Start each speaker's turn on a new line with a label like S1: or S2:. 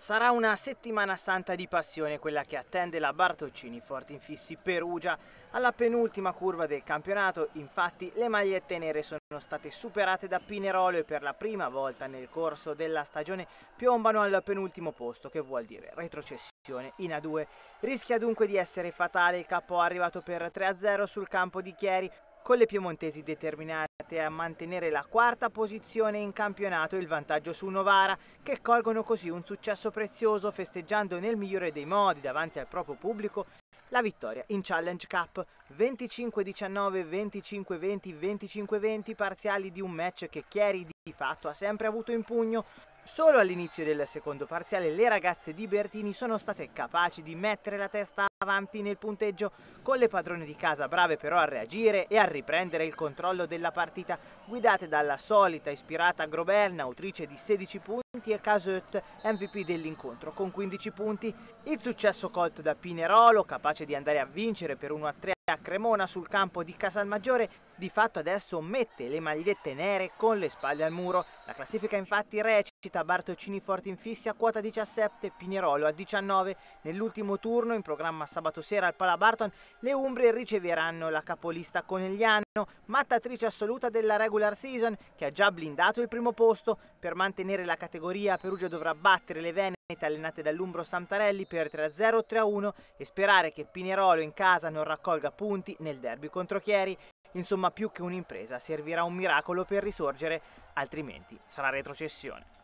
S1: Sarà una settimana santa di passione quella che attende la Bartoccini Infissi Perugia. Alla penultima curva del campionato, infatti, le magliette nere sono state superate da Pinerolo e per la prima volta nel corso della stagione piombano al penultimo posto, che vuol dire retrocessione in A2. Rischia dunque di essere fatale il capo arrivato per 3-0 sul campo di Chieri, con le piemontesi determinate a mantenere la quarta posizione in campionato e il vantaggio su Novara, che colgono così un successo prezioso festeggiando nel migliore dei modi davanti al proprio pubblico la vittoria in Challenge Cup 25-19, 25-20, 25-20 parziali di un match che Chieri di fatto ha sempre avuto in pugno. Solo all'inizio del secondo parziale le ragazze di Bertini sono state capaci di mettere la testa avanti nel punteggio con le padrone di casa brave però a reagire e a riprendere il controllo della partita guidate dalla solita ispirata Groberna autrice di 16 punti e Casut MVP dell'incontro con 15 punti il successo colto da Pinerolo capace di andare a vincere per 1 a 3 a Cremona sul campo di Casalmaggiore di fatto adesso mette le magliette nere con le spalle al muro. La classifica infatti recita Bartocini Fortinfissi a quota 17, Pinerolo a 19. Nell'ultimo turno in programma sabato sera al Pala Barton, le Umbre riceveranno la capolista Conegliano, mattatrice assoluta della regular season, che ha già blindato il primo posto. Per mantenere la categoria Perugia dovrà battere le Venete allenate dall'Umbro Santarelli per 3-0 3-1 e sperare che Pinerolo in casa non raccolga punti nel derby contro Chieri. Insomma, più che un'impresa servirà un miracolo per risorgere, altrimenti sarà retrocessione.